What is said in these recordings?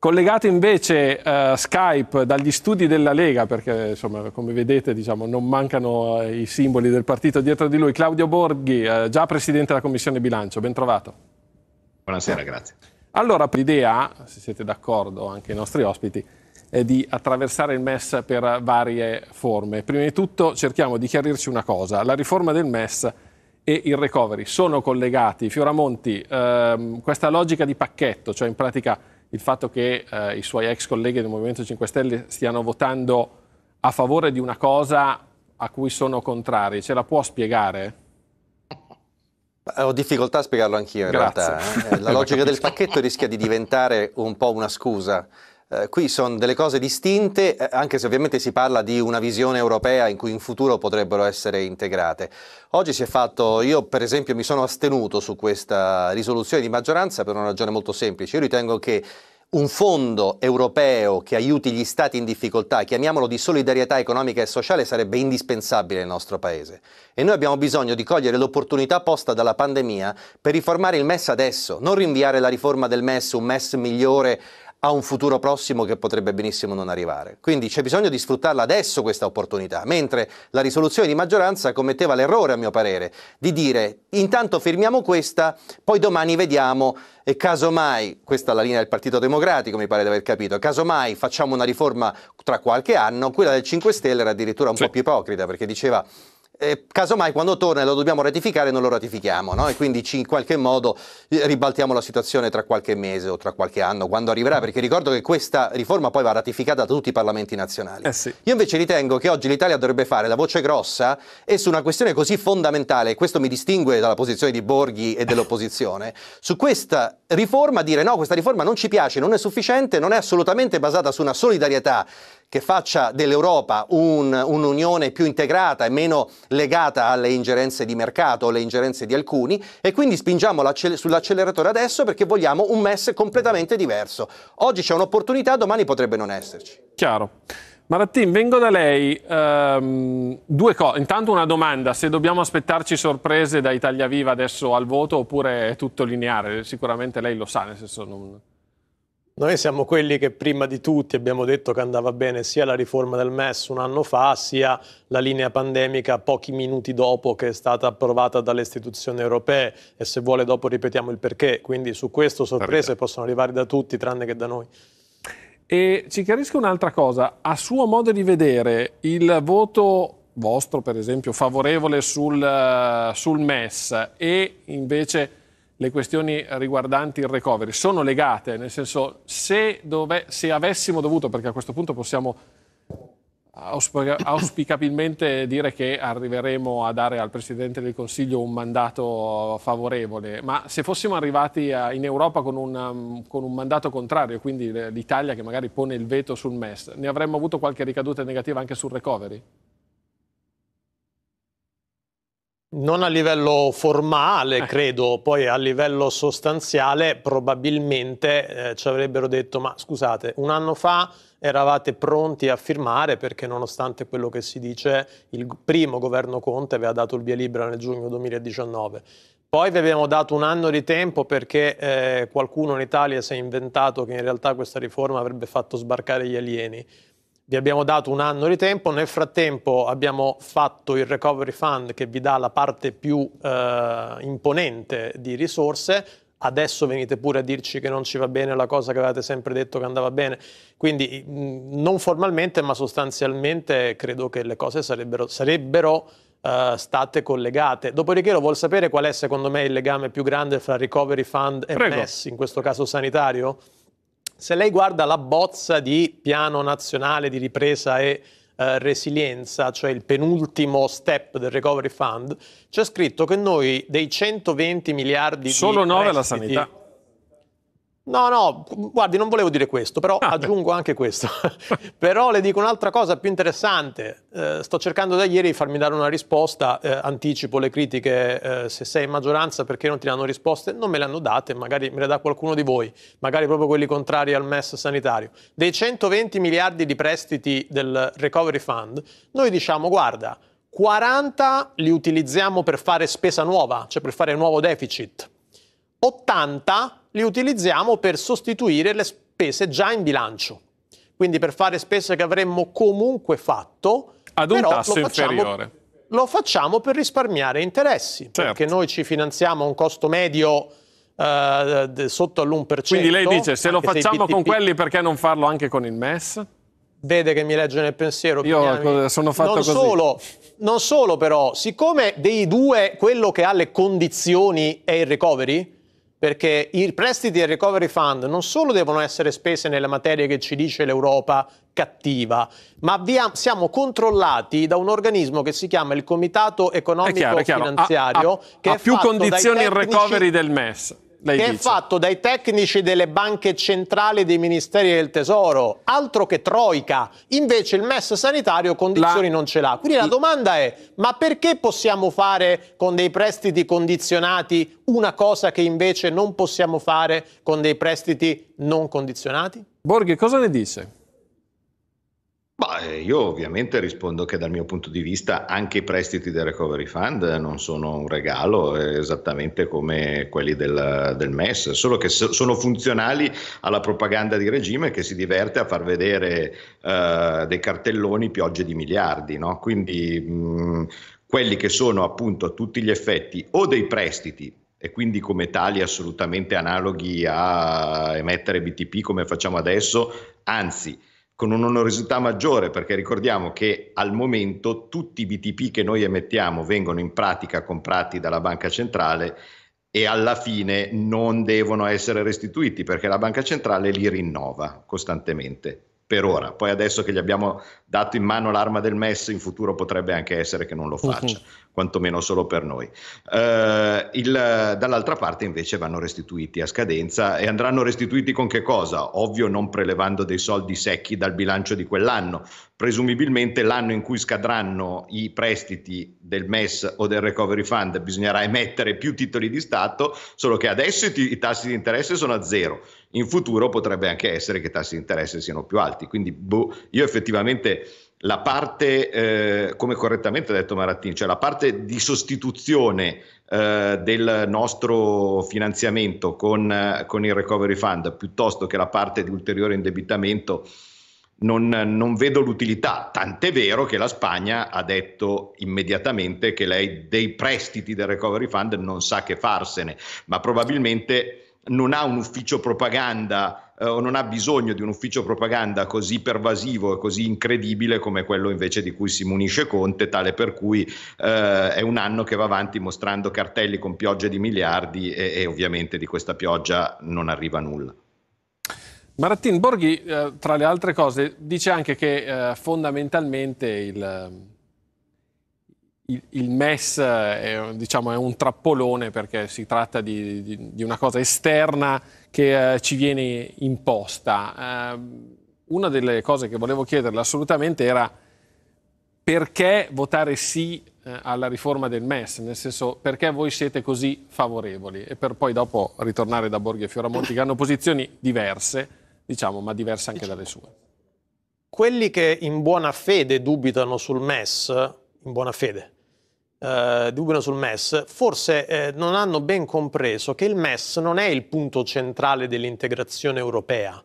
Collegato invece uh, Skype dagli studi della Lega, perché insomma, come vedete diciamo, non mancano eh, i simboli del partito dietro di lui, Claudio Borghi, uh, già presidente della Commissione Bilancio, ben trovato. Buonasera, grazie. Allora, l'idea, se siete d'accordo anche i nostri ospiti, è di attraversare il MES per varie forme. Prima di tutto cerchiamo di chiarirci una cosa, la riforma del MES e il recovery sono collegati. Fioramonti, ehm, questa logica di pacchetto, cioè in pratica il fatto che eh, i suoi ex colleghi del Movimento 5 Stelle stiano votando a favore di una cosa a cui sono contrari, ce la può spiegare? Ho difficoltà a spiegarlo anch'io in Grazie. realtà. Eh. La logica del pacchetto rischia di diventare un po' una scusa eh, qui sono delle cose distinte, eh, anche se ovviamente si parla di una visione europea in cui in futuro potrebbero essere integrate. Oggi si è fatto, io per esempio mi sono astenuto su questa risoluzione di maggioranza per una ragione molto semplice. Io ritengo che un fondo europeo che aiuti gli stati in difficoltà, chiamiamolo di solidarietà economica e sociale, sarebbe indispensabile nel nostro Paese. E noi abbiamo bisogno di cogliere l'opportunità posta dalla pandemia per riformare il MES adesso, non rinviare la riforma del MES, un MES migliore a un futuro prossimo che potrebbe benissimo non arrivare. Quindi c'è bisogno di sfruttarla adesso questa opportunità, mentre la risoluzione di maggioranza commetteva l'errore, a mio parere, di dire intanto firmiamo questa, poi domani vediamo e casomai, questa è la linea del Partito Democratico, mi pare di aver capito, casomai facciamo una riforma tra qualche anno, quella del 5 Stelle era addirittura un sì. po' più ipocrita perché diceva eh, casomai quando torna e lo dobbiamo ratificare non lo ratifichiamo no? e quindi ci, in qualche modo eh, ribaltiamo la situazione tra qualche mese o tra qualche anno quando arriverà mm. perché ricordo che questa riforma poi va ratificata da tutti i parlamenti nazionali eh sì. io invece ritengo che oggi l'Italia dovrebbe fare la voce grossa e su una questione così fondamentale e questo mi distingue dalla posizione di Borghi e dell'opposizione su questa riforma dire no questa riforma non ci piace non è sufficiente non è assolutamente basata su una solidarietà che faccia dell'Europa un, un'unione più integrata e meno legata alle ingerenze di mercato, alle ingerenze di alcuni, e quindi spingiamo sull'acceleratore adesso perché vogliamo un MES completamente diverso. Oggi c'è un'opportunità, domani potrebbe non esserci. Chiaro. Marattin, vengo da lei. Um, due cose. Intanto una domanda, se dobbiamo aspettarci sorprese da Italia Viva adesso al voto oppure è tutto lineare? Sicuramente lei lo sa, nel senso non... Noi siamo quelli che prima di tutti abbiamo detto che andava bene sia la riforma del MES un anno fa, sia la linea pandemica pochi minuti dopo che è stata approvata dalle istituzioni europee e se vuole dopo ripetiamo il perché. Quindi su questo sorprese possono arrivare da tutti tranne che da noi. E ci chiarisco un'altra cosa, a suo modo di vedere il voto vostro per esempio favorevole sul, eh, sul MES e invece le questioni riguardanti il recovery sono legate, nel senso se, dove, se avessimo dovuto, perché a questo punto possiamo auspicabilmente dire che arriveremo a dare al Presidente del Consiglio un mandato favorevole, ma se fossimo arrivati a, in Europa con, una, con, un mandato contrario, quindi l'Italia che magari pone il veto sul MES, ne avremmo avuto qualche ricaduta negativa anche sul recovery? Non a livello formale, eh. credo, poi a livello sostanziale probabilmente eh, ci avrebbero detto ma scusate, un anno fa eravate pronti a firmare perché nonostante quello che si dice il primo governo Conte aveva dato il via libera nel giugno 2019. Poi vi abbiamo dato un anno di tempo perché eh, qualcuno in Italia si è inventato che in realtà questa riforma avrebbe fatto sbarcare gli alieni vi abbiamo dato un anno di tempo, nel frattempo abbiamo fatto il recovery fund che vi dà la parte più eh, imponente di risorse, adesso venite pure a dirci che non ci va bene la cosa che avevate sempre detto che andava bene. Quindi non formalmente, ma sostanzialmente credo che le cose sarebbero, sarebbero uh, state collegate. Dopodiché lo vuol sapere qual è secondo me il legame più grande fra recovery fund e Prego. MES, in questo caso sanitario? se lei guarda la bozza di piano nazionale di ripresa e eh, resilienza, cioè il penultimo step del recovery fund, c'è scritto che noi dei 120 miliardi Solo di... Solo 9 alla sanità. No, no, guardi, non volevo dire questo, però ah, aggiungo beh. anche questo. però le dico un'altra cosa più interessante. Eh, sto cercando da ieri di farmi dare una risposta, eh, anticipo le critiche, eh, se sei in maggioranza perché non ti danno risposte, non me le hanno date, magari me le dà qualcuno di voi, magari proprio quelli contrari al MES sanitario. Dei 120 miliardi di prestiti del Recovery Fund, noi diciamo, guarda, 40 li utilizziamo per fare spesa nuova, cioè per fare nuovo deficit. 80 li utilizziamo per sostituire le spese già in bilancio. Quindi per fare spese che avremmo comunque fatto ad un tasso lo facciamo, inferiore. Lo facciamo per risparmiare interessi, certo. perché noi ci finanziamo a un costo medio eh, sotto all'1%. Quindi lei dice se lo facciamo se con quelli perché non farlo anche con il MES? Vede che mi legge nel pensiero. Io sono fatto non così. Solo, non solo però, siccome dei due quello che ha le condizioni è il recovery, perché i prestiti e il recovery fund non solo devono essere spese nelle materie che ci dice l'Europa cattiva, ma via, siamo controllati da un organismo che si chiama il Comitato Economico chiaro, Finanziario ha, ha, che ha più condizioni il recovery del MES. Lei che dice. è fatto dai tecnici delle banche centrali dei ministeri del tesoro, altro che troica. Invece il MES sanitario condizioni la... non ce l'ha. Quindi la domanda è: ma perché possiamo fare con dei prestiti condizionati una cosa che invece non possiamo fare con dei prestiti non condizionati? Borghi, cosa ne dice? Beh, io ovviamente rispondo che dal mio punto di vista anche i prestiti del Recovery Fund non sono un regalo, eh, esattamente come quelli del, del MES, solo che so, sono funzionali alla propaganda di regime che si diverte a far vedere eh, dei cartelloni piogge di miliardi. No? Quindi mh, mm, quelli che sono appunto a tutti gli effetti o dei prestiti e quindi come tali assolutamente analoghi a emettere BTP come facciamo adesso, anzi con un'onorosità maggiore, perché ricordiamo che al momento tutti i BTP che noi emettiamo vengono in pratica comprati dalla banca centrale e alla fine non devono essere restituiti perché la banca centrale li rinnova costantemente per ora. Poi adesso che gli abbiamo dato in mano l'arma del MES, in futuro potrebbe anche essere che non lo mhm. faccia, uh-huh. quantomeno solo per noi. Eh, il, dall'altra parte invece vanno restituiti a scadenza e andranno restituiti con che cosa? Ovvio non prelevando dei soldi secchi dal bilancio di quell'anno, presumibilmente l'anno in cui scadranno i prestiti del MES o del Recovery Fund bisognerà emettere più titoli di Stato, solo che adesso i, t- i tassi di interesse sono a zero in futuro potrebbe anche essere che i tassi di interesse siano più alti. Quindi boh, io effettivamente la parte, eh, come correttamente ha detto Marattini, cioè la parte di sostituzione eh, del nostro finanziamento con, con, il recovery fund piuttosto che la parte di ulteriore indebitamento. Non, non vedo l'utilità, tant'è vero che la Spagna ha detto immediatamente che lei dei prestiti del recovery fund non sa che farsene, ma probabilmente non ha un ufficio propaganda eh, o non ha bisogno di un ufficio propaganda così pervasivo e così incredibile come quello invece di cui si munisce Conte, tale per cui eh, è un anno che va avanti mostrando cartelli con piogge di miliardi e, e ovviamente di questa pioggia non arriva nulla. Marattin Borghi, eh, tra le altre cose, dice anche che eh, fondamentalmente il il, il MES è, diciamo, è, un trappolone perché si tratta di, di, di una cosa esterna che eh, ci viene imposta. Eh, una delle cose che volevo chiederle assolutamente era perché votare sì eh, alla riforma del MES, nel senso perché voi siete così favorevoli e per poi dopo ritornare da Borghi e Fioramonti che hanno posizioni diverse, diciamo, ma diverse anche dalle sue. Quelli che in buona fede dubitano sul MES, in buona fede, eh, di Ugono sul MES, forse eh, non hanno ben compreso che il MES non è il punto centrale dell'integrazione europea.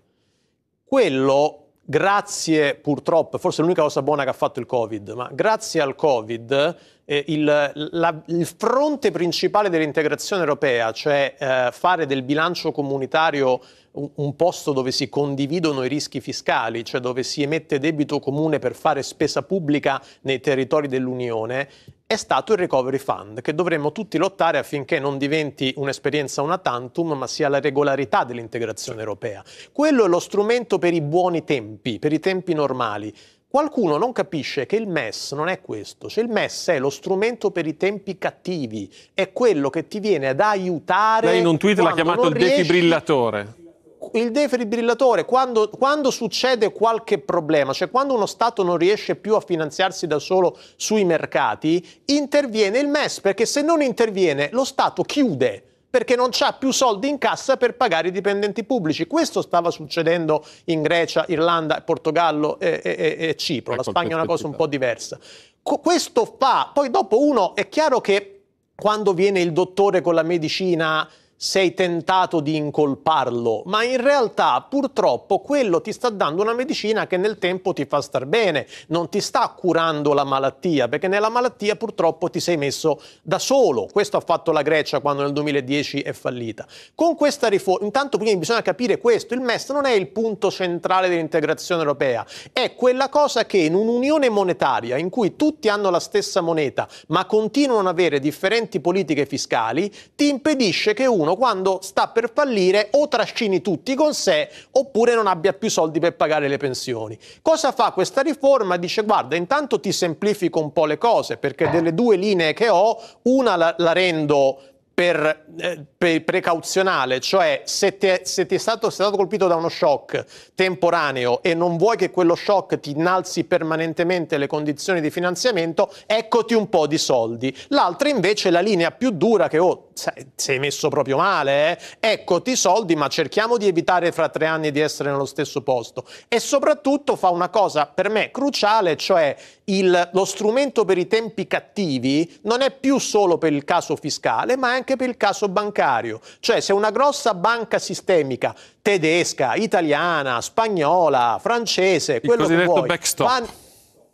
Quello grazie purtroppo, forse l'unica cosa buona che ha fatto il Covid, ma grazie al Covid eh, il, la, il, fronte principale dell'integrazione europea, cioè eh, fare del bilancio comunitario un, un, posto dove si condividono i rischi fiscali, cioè dove si emette debito comune per fare spesa pubblica nei territori dell'Unione, è stato il Recovery Fund, che dovremmo tutti lottare affinché non diventi un'esperienza una tantum, ma sia la regolarità dell'integrazione europea. Quello è lo strumento per i buoni tempi, per i tempi normali. Qualcuno non capisce che il MES non è questo, cioè il MES è lo strumento per i tempi cattivi, è quello che ti viene ad aiutare. Lei in un tweet l'ha chiamato il riesci... defibrillatore il defibrillatore, quando, quando, succede qualche problema, cioè quando uno Stato non riesce più a finanziarsi da solo sui mercati, interviene il MES, perché se non interviene lo Stato chiude perché non ha più soldi in cassa per pagare i dipendenti pubblici. Questo stava succedendo in Grecia, Irlanda, Portogallo e, e, e Cipro. Ecco La Spagna è una cosa un po' diversa. Co- questo fa, poi dopo uno è chiaro che quando viene il dottore con la medicina sei tentato di incolparlo, ma in realtà purtroppo quello ti sta dando una medicina che nel tempo ti fa star bene, non ti sta curando la malattia, perché nella malattia purtroppo ti sei messo da solo. Questo ha fatto la Grecia quando nel 2010 è fallita. Con questa riforma, intanto quindi bisogna capire questo, il MES non è il punto centrale dell'integrazione europea, è quella cosa che in un'unione monetaria in cui tutti hanno la stessa moneta, ma continuano ad avere differenti politiche fiscali, ti impedisce che uno quando sta per fallire o trascini tutti con sé oppure non abbia più soldi per pagare le pensioni. Cosa fa questa riforma? Dice guarda intanto ti semplifico un po' le cose perché delle due linee che ho una la, la rendo per, eh, per, precauzionale, cioè se ti, è, se ti è stato, sei stato colpito da uno shock temporaneo e non vuoi che quello shock ti innalzi permanentemente le condizioni di finanziamento, eccoti un po' di soldi. L'altra invece è la linea più dura che ho. Oh, sei messo proprio male, eh? ecco ti soldi, ma cerchiamo di evitare fra tre anni di essere nello stesso posto. E soprattutto fa una cosa per me cruciale, cioè il, lo strumento per i tempi cattivi non è più solo per il caso fiscale, ma è anche per il caso bancario. Cioè se una grossa banca sistemica tedesca, italiana, spagnola, francese, il quello che vuoi, backstop. Va,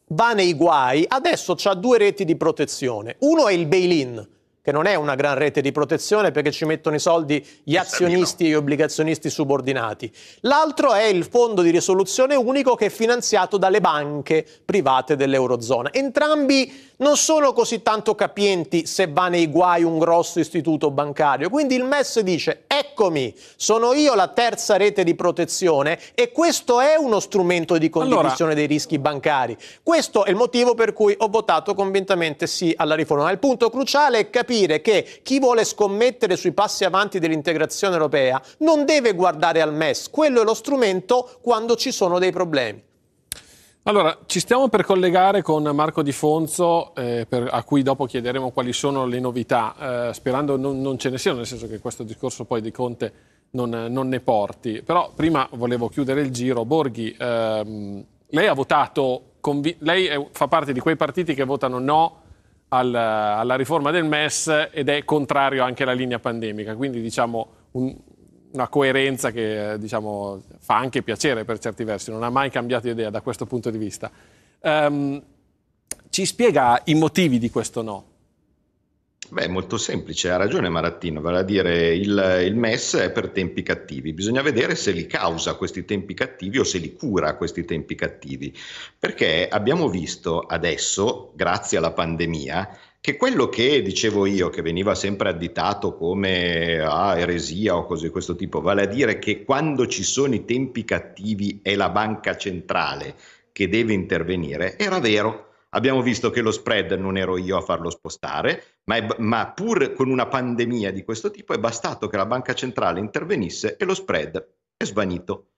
va nei guai, adesso ha due reti di protezione. Uno è il bail-in che non è una gran rete di protezione perché ci mettono i soldi gli azionisti e gli obbligazionisti subordinati. L'altro è il fondo di risoluzione unico che è finanziato dalle banche private dell'Eurozona. Entrambi non sono così tanto capienti se va nei guai un grosso istituto bancario. Quindi il MES dice eccomi, sono io la terza rete di protezione e questo è uno strumento di condivisione allora... dei rischi bancari. Questo è il motivo per cui ho votato convintamente sì alla riforma. Ma il punto cruciale è capire capire che chi vuole scommettere sui passi avanti dell'integrazione europea non deve guardare al MES, quello è lo strumento quando ci sono dei problemi. Allora, ci stiamo per collegare con Marco Di Fonzo, eh, per, a cui dopo chiederemo quali sono le novità, eh, sperando non, non, ce ne siano, nel senso che questo discorso poi di Conte non, non ne porti. Però prima volevo chiudere il giro. Borghi, ehm, lei ha votato, convi- lei è, fa parte di quei partiti che votano no alla, alla riforma del MES ed è contrario anche alla linea pandemica, quindi diciamo un, una coerenza che diciamo, fa anche piacere per certi versi, non ha mai cambiato idea da questo punto di vista. Um, ci spiega i motivi di questo no? Beh, è molto semplice, ha ragione Marattino, vale a dire il, il, MES è per tempi cattivi, bisogna vedere se li causa questi tempi cattivi o se li cura questi tempi cattivi, perché abbiamo visto adesso, grazie alla pandemia, che quello che dicevo io, che veniva sempre additato come ah, eresia o cose di questo tipo, vale a dire che quando ci sono i tempi cattivi è la banca centrale che deve intervenire, era vero Abbiamo visto che lo spread non ero io a farlo spostare, ma, è, ma pur con una pandemia di questo tipo è bastato che la banca centrale intervenisse e lo spread è svanito.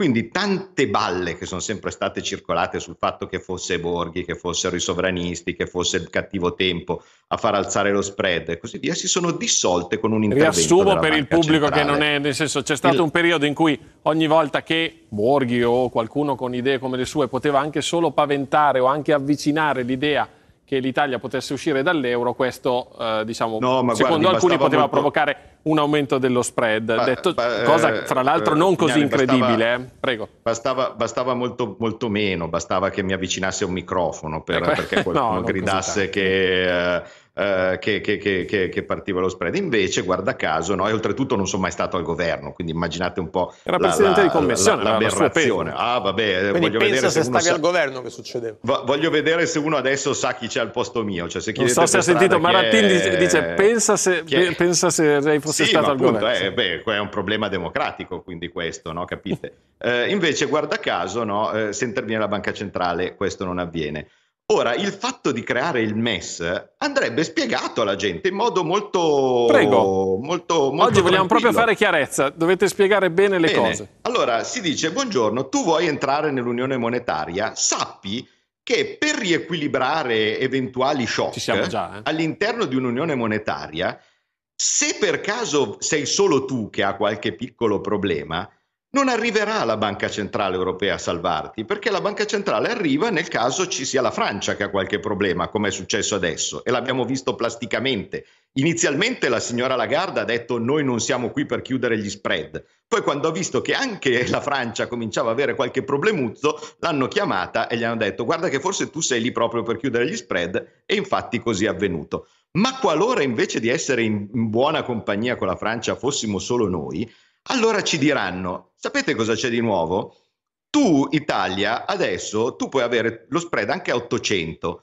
Quindi tante balle che sono sempre state circolate sul fatto che fosse Borghi, che fossero i sovranisti, che fosse il cattivo tempo a far alzare lo spread e così via, si sono dissolte con un intervento. Riassumo per il pubblico centrale. che non è, nel senso, c'è stato il... un periodo in cui ogni volta che Borghi o qualcuno con idee come le sue poteva anche solo paventare o anche avvicinare l'idea che l'Italia potesse uscire dall'euro, questo eh, diciamo, no, secondo guardi, alcuni poteva molto... provocare un aumento dello spread, ba, detto, ba, cosa eh, fra l'altro non eh, così incredibile. Bastava, eh. Prego. Bastava, bastava molto, molto, meno, bastava che mi avvicinasse un microfono per, eh, perché qualcuno no, gridasse che eh, che, che, che, che, partiva lo spread. Invece, guarda caso, no? e oltretutto non sono mai stato al governo, quindi immaginate un po'... Era presidente la, di commissione, la, l'aberrazione. Ah, vabbè, eh, quindi voglio vedere se, se stavi sa... al governo che succedeva. Va- voglio vedere se uno adesso sa chi c'è al posto mio. Cioè, se non so se ha sentito, Maratin è... dice, pensa se, è... pensa se lei fosse sì, stato al appunto, governo. Eh, sì. beh, è un problema democratico, quindi questo, no? capite? eh, invece, guarda caso, no? Eh, se interviene la banca centrale questo non avviene. Ora, il fatto di creare il MES andrebbe spiegato alla gente in modo molto... Prego. Molto, molto Oggi vogliamo proprio fare chiarezza, dovete spiegare bene le bene. cose. Allora, si dice, buongiorno, tu vuoi entrare nell'unione monetaria, sappi che per riequilibrare eventuali shock già, eh? all'interno di un'unione monetaria, se per caso sei solo tu che ha qualche piccolo problema, non arriverà la Banca Centrale Europea a salvarti, perché la Banca Centrale arriva nel caso ci sia la Francia che ha qualche problema, come è successo adesso, e l'abbiamo visto plasticamente. Inizialmente la signora Lagarde ha detto noi non siamo qui per chiudere gli spread, poi quando ha visto che anche la Francia cominciava a avere qualche problemuzzo, l'hanno chiamata e gli hanno detto guarda che forse tu sei lì proprio per chiudere gli spread, e infatti così è avvenuto. Ma qualora invece di essere in buona compagnia con la Francia fossimo solo noi, allora ci diranno, sapete cosa c'è di nuovo? Tu Italia adesso tu puoi avere lo spread anche a 800,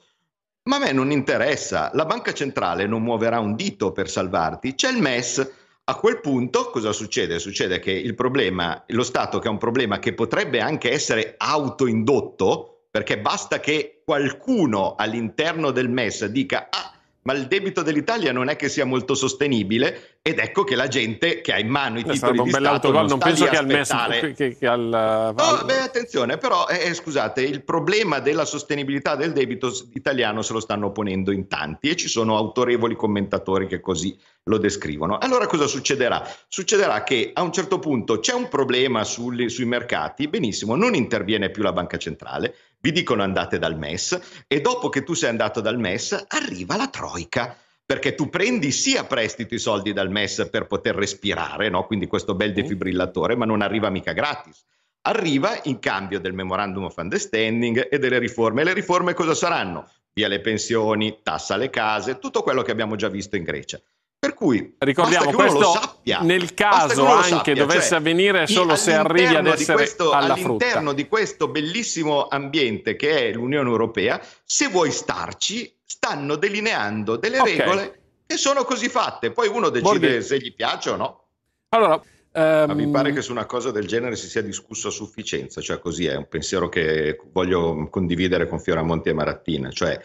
ma a me non interessa, la banca centrale non muoverà un dito per salvarti, c'è il MES. A quel punto cosa succede? Succede che il problema, lo Stato che ha un problema che potrebbe anche essere autoindotto, perché basta che qualcuno all'interno del MES dica ah, ma il debito dell'Italia non è che sia molto sostenibile ed ecco che la gente che ha in mano i titoli di Stato non, non penso che al MES che, che al, no, beh, attenzione però eh, eh, scusate il problema della sostenibilità del debito italiano se lo stanno ponendo in tanti e ci sono autorevoli commentatori che così lo descrivono. Allora cosa succederà? Succederà che a un certo punto c'è un problema sul, sui mercati, benissimo, non interviene più la banca centrale, vi dicono andate dal MES e dopo che tu sei andato dal MES arriva la troica perché tu prendi sia prestito i soldi dal MES per poter respirare, no? quindi questo bel defibrillatore, ma non arriva mica gratis. Arriva in cambio del memorandum of understanding e delle riforme. E le riforme cosa saranno? Via le pensioni, tassa le case, tutto quello che abbiamo già visto in Grecia. Per cui ricordiamo questo nel caso anche sappia, dovesse cioè, avvenire solo se arrivi ad essere questo, alla all'interno frutta. di questo bellissimo ambiente che è l'Unione Europea, se vuoi starci, stanno delineando delle okay. regole che sono così fatte, poi uno decide Borghi. se gli piace o no. Allora, Um... Ma mi ehm, pare che su una cosa del genere si sia discusso a sufficienza, cioè così è un pensiero che voglio condividere con Fioramonti e Marattina, cioè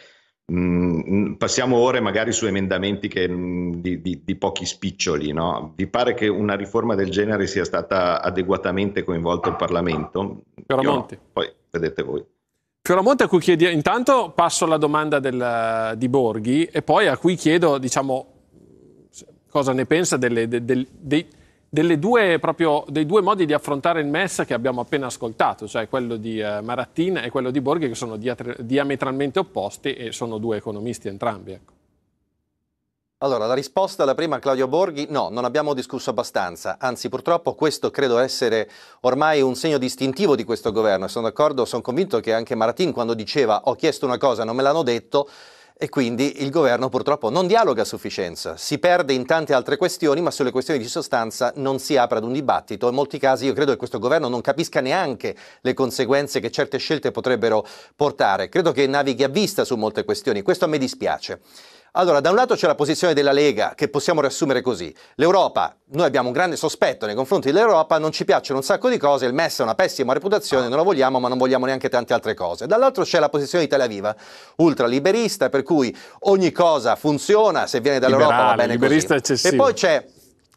Mm, mm, passiamo ore magari su emendamenti che, mm, di, di, di, pochi spiccioli. No? Vi pare che una riforma del genere sia stata adeguatamente coinvolta il Parlamento? Fioramonte. No. Poi vedete voi. Fioramonte a cui chiedi, intanto passo alla domanda del, di Borghi e poi a cui chiedo diciamo, cosa ne pensa delle, de, de, de, due, proprio, dei due modi di affrontare il MES che abbiamo appena ascoltato, cioè quello di eh, Marattin e quello di Borghi, che sono diatri- diametralmente opposti e sono due economisti entrambi. Ecco. Allora, la risposta alla prima Claudio Borghi, no, non abbiamo discusso abbastanza, anzi purtroppo questo credo essere ormai un segno distintivo di questo governo sono d'accordo, sono convinto che anche Maratin quando diceva ho chiesto una cosa, non me l'hanno detto, e quindi il governo purtroppo non dialoga a sufficienza, si perde in tante altre questioni, ma sulle questioni di sostanza non si apre ad un dibattito. In molti casi io credo che questo governo non capisca neanche le conseguenze che certe scelte potrebbero portare. Credo che navighi a vista su molte questioni, questo a me dispiace. Allora, da un lato c'è la posizione della Lega, che possiamo riassumere così. L'Europa, noi abbiamo un grande sospetto nei confronti dell'Europa, non ci piacciono un sacco di cose, il MES ha una pessima reputazione, non lo vogliamo, ma non vogliamo neanche tante altre cose. Dall'altro c'è la posizione di Tel Aviv, ultraliberista, per cui ogni cosa funziona, se viene dall'Europa Liberale, va bene liberista così. Eccessivo. E poi c'è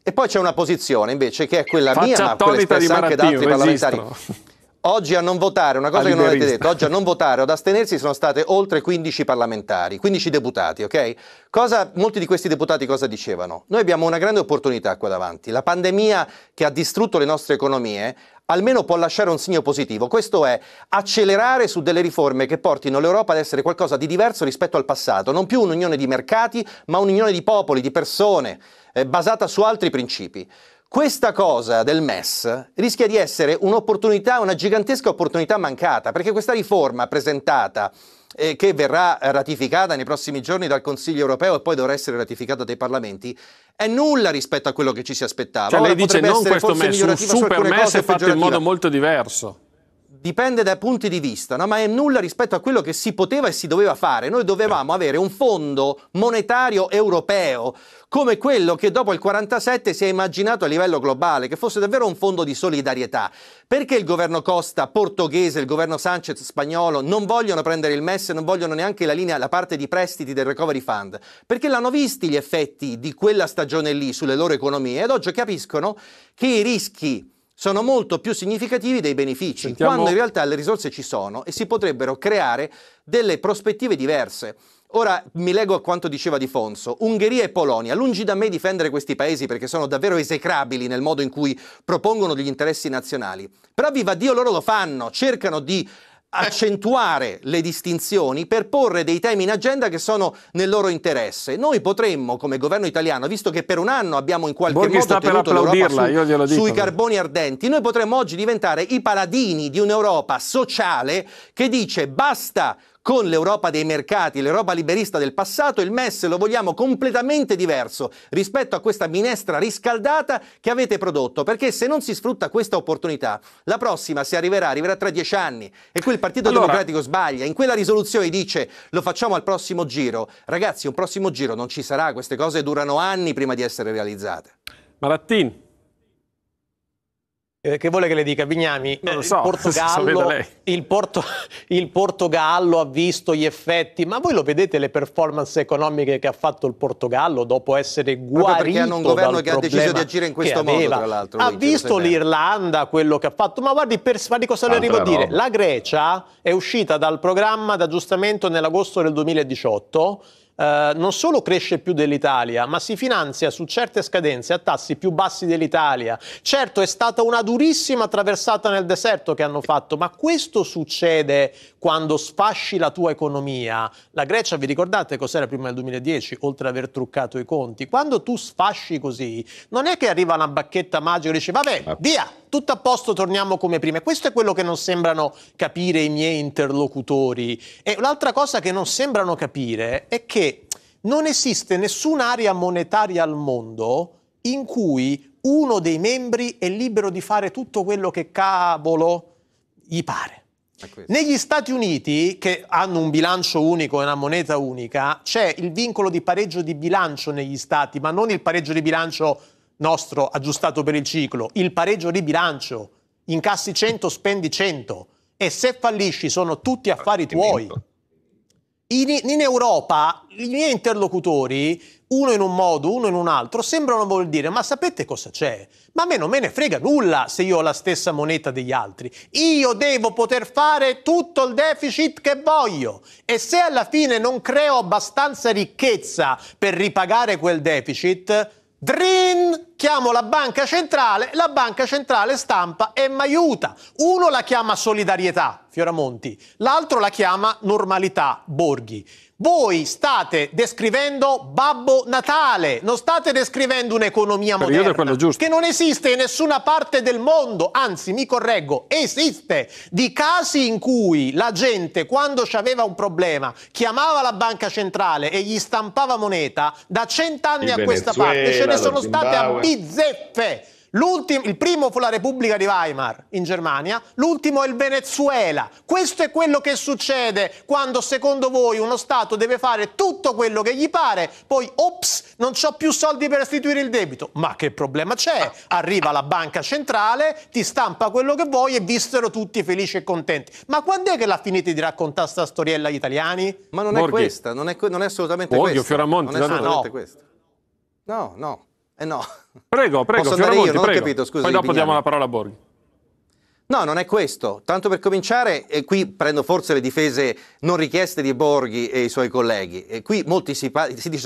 e poi c'è una posizione invece che è quella Faccia mia, ma quella espressa anche da altri parlamentari. Oggi a non votare, una cosa che non avete detto, oggi a non votare o ad astenersi sono state oltre 15 parlamentari, 15 deputati, ok? Cosa, molti di questi deputati cosa dicevano? Noi abbiamo una grande opportunità qua davanti. La pandemia che ha distrutto le nostre economie almeno può lasciare un segno positivo. Questo è accelerare su delle riforme che portino l'Europa ad essere qualcosa di diverso rispetto al passato, non più un'unione di mercati, ma un'unione di popoli, di persone, eh, basata su altri principi. Questa cosa del MES rischia di essere un'opportunità, una gigantesca opportunità mancata, perché questa riforma presentata eh, che verrà ratificata nei prossimi giorni dal Consiglio europeo e poi dovrà essere ratificata dai parlamenti, è nulla rispetto a quello che ci si aspettava. Cioè, Ora, lei dice non questo MES, un super MES è fatto in modo molto diverso dipende dai punti di vista, no? ma è nulla rispetto a quello che si poteva e si doveva fare. Noi dovevamo avere un fondo monetario europeo come quello che dopo il 47 si è immaginato a livello globale, che fosse davvero un fondo di solidarietà. Perché il governo Costa portoghese, il governo Sanchez spagnolo non vogliono prendere il MES, e non vogliono neanche la linea, la parte di prestiti del Recovery Fund? Perché l'hanno visti gli effetti di quella stagione lì sulle loro economie ed oggi capiscono che i rischi sono molto più significativi dei benefici, Sentiamo... quando in realtà le risorse ci sono e si potrebbero creare delle prospettive diverse. Ora mi leggo a quanto diceva Di Fonso. Ungheria e Polonia, lungi da me difendere questi paesi perché sono davvero esecrabili nel modo in cui propongono degli interessi nazionali. Però viva Dio loro lo fanno, cercano di accentuare le distinzioni per porre dei temi in agenda che sono nel loro interesse. Noi potremmo, come governo italiano, visto che per un anno abbiamo in qualche Borghi modo tenuto l'Europa su, sui carboni ardenti, noi potremmo oggi diventare i paladini di un'Europa sociale che dice basta con l'Europa dei mercati, l'Europa liberista del passato, il MES lo vogliamo completamente diverso rispetto a questa minestra riscaldata che avete prodotto, perché se non si sfrutta questa opportunità, la prossima se arriverà, arriverà tra dieci anni e qui il Partito allora... Democratico sbaglia, in quella risoluzione dice lo facciamo al prossimo giro, ragazzi un prossimo giro non ci sarà, queste cose durano anni prima di essere realizzate. Malattin. Eh, che vuole che le dica? Vignami, non lo so, il, Portogallo, il, Porto, il Portogallo ha visto gli effetti, ma voi lo vedete le performance economiche che ha fatto il Portogallo dopo essere guarito Proprio hanno un governo che ha deciso di agire in questo modo, tra l'altro. Ha Luigi, visto l'Irlanda quello che ha fatto, ma guardi, per, guardi cosa le arrivo a dire. La Grecia è uscita dal programma d'aggiustamento nell'agosto del 2018 eh, non solo cresce più dell'Italia, ma si finanzia su certe scadenze a tassi più bassi dell'Italia. Certo, è stata una durissima traversata nel deserto che hanno fatto, ma questo succede quando sfasci la tua economia. La Grecia, vi ricordate cos'era prima del 2010, oltre ad aver truccato i conti? Quando tu sfasci così, non è che arriva una bacchetta magica e dici vabbè, ah. via, tutto a posto, torniamo come prima. Questo è quello che non sembrano capire i miei interlocutori. E l'altra cosa che non sembrano capire è che non esiste nessun'area monetaria al mondo in cui uno dei membri è libero di fare tutto quello che cavolo gli pare. Negli Stati Uniti, che hanno un bilancio unico e una moneta unica, c'è il vincolo di pareggio di bilancio negli Stati, ma non il pareggio di bilancio nostro aggiustato per il ciclo, il pareggio di bilancio. Incassi 100, spendi 100. E se fallisci sono tutti affari tuoi. In, in Europa i miei interlocutori, uno in un modo, uno in un altro, sembrano voler dire ma sapete cosa c'è? Ma a me non me ne frega nulla se io ho la stessa moneta degli altri. Io devo poter fare tutto il deficit che voglio e se alla fine non creo abbastanza ricchezza per ripagare quel deficit, Drin, chiamo la banca centrale, la banca centrale stampa e mi aiuta. Uno la chiama solidarietà, Fioramonti, l'altro la chiama normalità Borghi. Voi state descrivendo Babbo Natale, non state descrivendo un'economia moderna che non esiste in nessuna parte del mondo, anzi mi correggo, esiste di casi in cui la gente quando aveva un problema chiamava la banca centrale e gli stampava moneta, da cent'anni a questa parte ce ne sono state a bizzeffe il primo fu la Repubblica di Weimar in Germania, l'ultimo è il Venezuela. Questo è quello che succede quando secondo voi uno Stato deve fare tutto quello che gli pare, poi ops, non ho più soldi per restituire il debito. Ma che problema c'è? Arriva la banca centrale, ti stampa quello che vuoi e vissero tutti felici e contenti. Ma quando è che la finite di raccontare questa storiella agli italiani? Ma non Borghi. è questa, non è, non è assolutamente Borghi, questa. Fioramonti, non è assolutamente no. questa. No, no. Eh no. Prego, prego, Posso andare Fioramonti, io, non prego. ho capito, scusa. Poi dopo Bignami. diamo la parola a Borghi. No, non è questo. Tanto per cominciare, e eh, qui prendo forse le difese non richieste di Borghi e i suoi colleghi. E eh, qui molti si, si,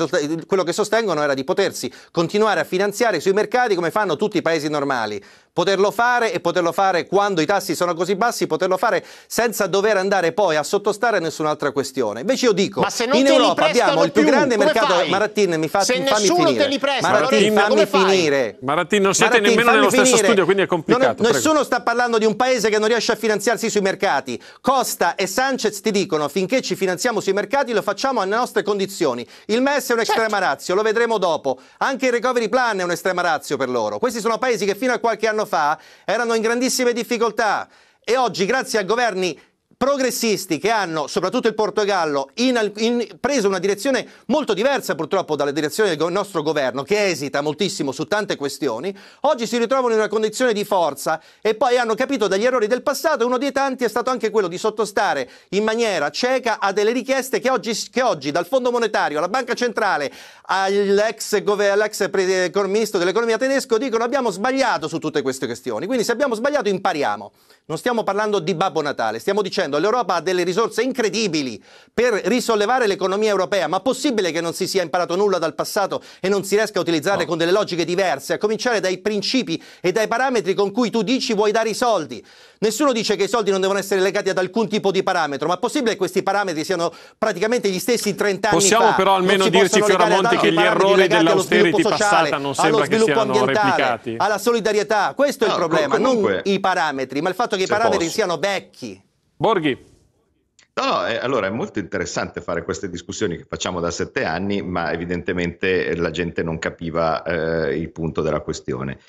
quello che sostengono era di potersi continuare a finanziare sui mercati come fanno tutti i paesi normali poterlo fare e poterlo fare quando i tassi sono così bassi, poterlo fare senza dover andare poi a sottostare a nessun'altra questione. Invece io dico, in Europa abbiamo il più, grande mercato... Fai? Maratin, mi fa, se fammi finire. Te presta, Maratin, fammi finire. Maratin, non siete Maratin, nemmeno nello finire. stesso studio, quindi è complicato. Non, nessuno sta parlando di un paese che non riesce a finanziarsi sui mercati. Costa e Sanchez ti dicono, finché ci finanziamo sui mercati lo facciamo alle nostre condizioni. Il MES è un'estrema certo. razio, lo vedremo dopo. Anche il recovery plan è un'estrema razio per loro. Questi sono paesi che fino a qualche anno anno fa erano in grandissime difficoltà e oggi, grazie a governi progressisti che hanno, soprattutto il Portogallo, in, in, preso una direzione molto diversa purtroppo dalla direzione del nostro governo, che esita moltissimo su tante questioni, oggi si ritrovano in una condizione di forza e poi hanno capito dagli errori del passato, uno dei tanti è stato anche quello di sottostare in maniera cieca a delle richieste che oggi, che oggi dal Fondo Monetario alla Banca Centrale all'ex, all'ex ministro dell'economia tedesco dicono abbiamo sbagliato su tutte queste questioni, quindi se abbiamo sbagliato impariamo. Non stiamo parlando di Babbo Natale, stiamo dicendo dicendo l'Europa ha delle risorse incredibili per risollevare l'economia europea, ma possibile che non si sia imparato nulla dal passato e non si riesca a utilizzare no. con delle logiche diverse, a cominciare dai principi e dai parametri con cui tu dici vuoi dare i soldi. Nessuno dice che i soldi non devono essere legati ad alcun tipo di parametro, ma è possibile che questi parametri siano praticamente gli stessi 30 anni Possiamo fa? Possiamo però almeno dirci Fioramonte che gli errori dell'austerity passata non sembra che siano replicati. Alla solidarietà, questo è no, il problema, comunque, non i parametri, ma il fatto che i parametri posso. siano vecchi. Borghi. No, no, eh, allora è molto interessante fare queste discussioni che facciamo da sette anni, ma evidentemente eh, la gente non capiva eh, il punto della questione.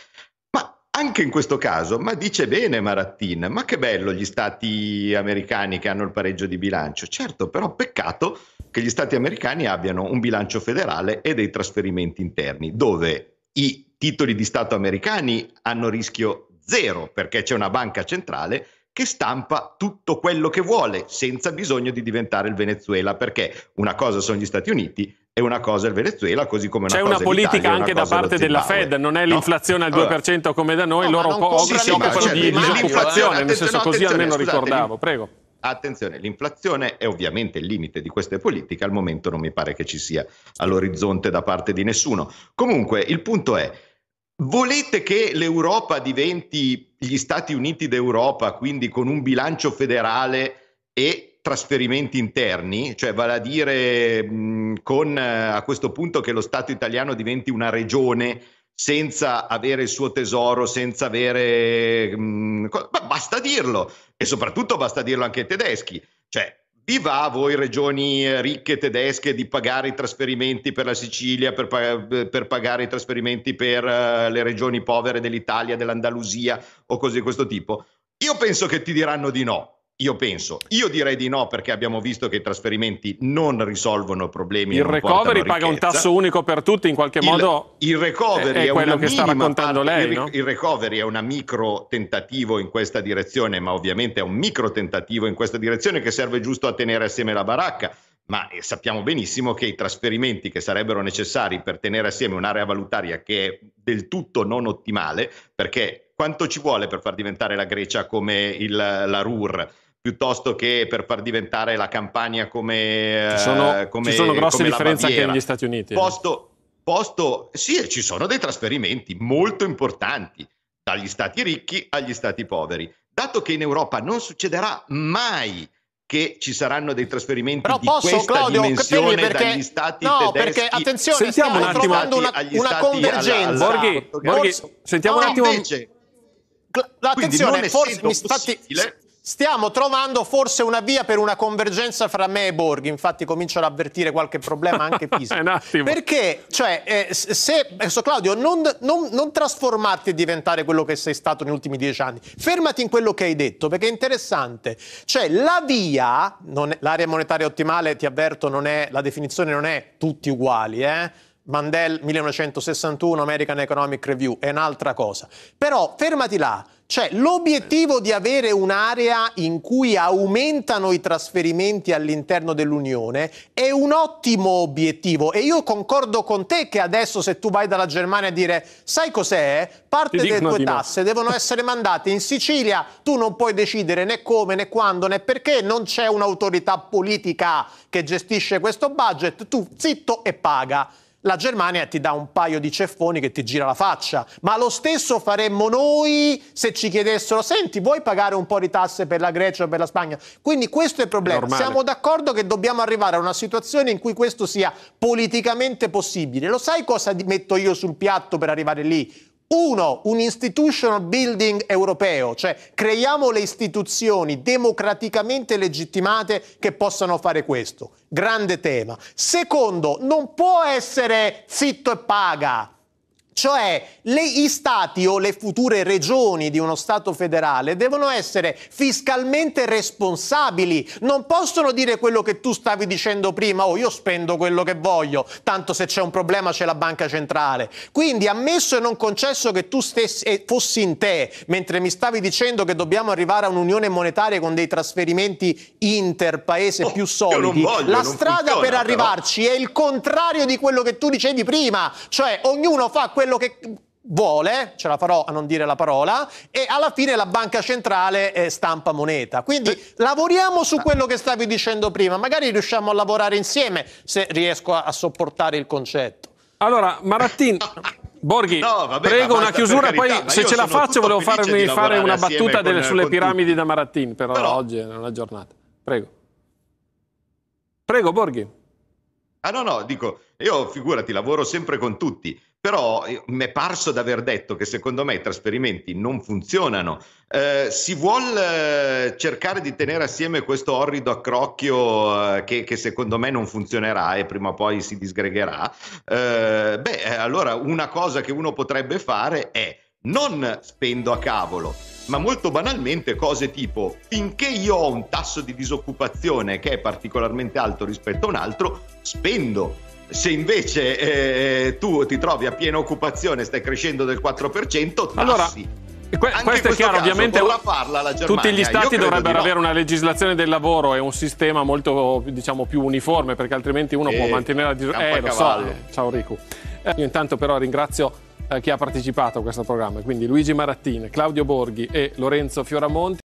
Ma anche in questo caso, ma dice bene Marattin, ma che bello gli stati americani che hanno il pareggio di bilancio. Certo, però peccato che gli stati americani abbiano un bilancio federale e dei trasferimenti interni, dove i titoli di Stato americani hanno rischio zero perché c'è una banca centrale che stampa tutto quello che vuole senza bisogno di diventare il Venezuela, perché una cosa sono gli Stati Uniti e una cosa il Venezuela, così come una C'è una politica anche da parte della Fed, non è l'inflazione no? al 2% come da noi, no, loro po- si sì, occupano cioè, di l'inflazione, eh, nel senso no, così almeno scusate, ricordavo, prego. Attenzione, l'inflazione è ovviamente il limite di queste politiche, al momento non mi pare che ci sia all'orizzonte da parte di nessuno. Comunque, il punto è, volete che l'Europa diventi gli Stati Uniti d'Europa, quindi con un bilancio federale e trasferimenti interni, cioè vale a dire mh, con eh, a questo punto che lo Stato italiano diventi una regione senza avere il suo tesoro, senza avere... Mh, basta dirlo e soprattutto basta dirlo anche ai tedeschi. Cioè, vi va a voi regioni eh, ricche tedesche di pagare i trasferimenti per la Sicilia, per, eh, per pagare i trasferimenti per uh, le regioni povere dell'Italia, dell'Andalusia o cose di questo tipo? Io penso che ti diranno di no, io penso, io direi di no perché abbiamo visto che i trasferimenti non risolvono problemi. Il recovery paga un tasso unico per tutti, in qualche il, modo. Il recovery è, è, è quello che sta raccontando parte, lei. No? Il, recovery è un micro tentativo in questa direzione, ma ovviamente è un micro tentativo in questa direzione che serve giusto a tenere assieme la baracca. Ma eh, sappiamo benissimo che i trasferimenti che sarebbero necessari per tenere assieme un'area valutaria che è del tutto non ottimale, perché quanto ci vuole per far diventare la Grecia come il, la RUR? piuttosto che per far diventare la campagna come... Ci sono, eh, come, ci sono grosse differenze anche negli Stati Uniti. Eh. Posto, posto, sì, ci sono dei trasferimenti molto importanti dagli stati ricchi agli stati poveri. Dato che in Europa non succederà mai che ci saranno dei trasferimenti Però di posso, questa Claudio, dimensione perché, dagli stati no, tedeschi. perché attenzione, sentiamo un attimo una, una convergenza. Alla, alla, Borghi, Borghi, sentiamo no, un attimo. Invece, Cla- attenzione, forse mi, infatti, Stiamo trovando forse una via per una convergenza fra me e Borghi, infatti comincio ad avvertire qualche problema anche fisico. Perché, cioè, eh, se, so Claudio, non, non, non, trasformarti e diventare quello che sei stato negli ultimi dieci anni, fermati in quello che hai detto, perché è interessante. Cioè, la via, è, l'area monetaria ottimale, ti avverto, è, la definizione non è tutti uguali, eh? Mandel 1961, American Economic Review, è un'altra cosa. Però fermati là, cioè l'obiettivo di avere un'area in cui aumentano i trasferimenti all'interno dell'Unione è un ottimo obiettivo e io concordo con te che adesso se tu vai dalla Germania a dire sai cos'è? Parte delle tue no. tasse devono essere mandate in Sicilia, tu non puoi decidere né come né quando né perché, non c'è un'autorità politica che gestisce questo budget, tu zitto e paga la Germania ti dà un paio di ceffoni che ti gira la faccia. Ma lo stesso faremmo noi se ci chiedessero: senti, vuoi pagare un po' di tasse per la Grecia o per la Spagna? Quindi questo è il problema. Normale. Siamo d'accordo che dobbiamo arrivare a una situazione in cui questo sia politicamente possibile. Lo sai cosa metto io sul piatto per arrivare lì? Uno, un institutional building europeo, cioè creiamo le istituzioni democraticamente legittimate che possano fare questo. Grande tema. Secondo, non può essere fitto e paga. Cioè le, gli stati o le future regioni di uno Stato federale devono essere fiscalmente responsabili, non possono dire quello che tu stavi dicendo prima, oh io spendo quello che voglio, tanto se c'è un problema c'è la banca centrale. Quindi ammesso e non concesso che tu stessi, eh, fossi in te mentre mi stavi dicendo che dobbiamo arrivare a un'unione monetaria con dei trasferimenti interpaese oh, più solidi, voglio, la strada funziona, per arrivarci però. è il contrario di quello che tu dicevi prima, cioè ognuno fa quello quello che vuole, ce la farò a non dire la parola, e alla fine la banca centrale eh, stampa moneta. Quindi eh. lavoriamo su ah. quello che stavi dicendo prima, magari riusciamo a lavorare insieme se riesco a, a sopportare il concetto. Allora, Marattin, Borghi, no, vabbè, prego una chiusura, carità, poi se ce la faccio volevo farmi fare una battuta con, delle, eh, sulle piramidi tutti. da Marattin, però, però oggi è una giornata. Prego. Prego, Borghi. Ah no, no, dico, io figurati, lavoro sempre con tutti però eh, mi è parso di aver detto che secondo me i trasferimenti non funzionano. Eh, si vuole eh, cercare di tenere assieme questo orrido accrocchio eh, che, che, secondo me non funzionerà e prima o poi si disgregherà. Eh, beh, eh, allora una cosa che uno potrebbe fare è non spendo a cavolo, ma molto banalmente cose tipo finché io ho un tasso di disoccupazione che è particolarmente alto rispetto a un altro, spendo se invece eh, tu ti trovi a piena occupazione, stai crescendo del 4%, tassi. Allora, Que- questo, questo è chiaro, caso, ovviamente farla, la tutti gli stati dovrebbero avere no. una legislazione del lavoro e un sistema molto diciamo, più uniforme perché altrimenti uno e può mantenere la disoccupazione. Eh, lo so. Eh, ciao Rico. Eh, io intanto però ringrazio eh, chi ha partecipato a questo programma, quindi Luigi Marattini, Claudio Borghi e Lorenzo Fioramonti.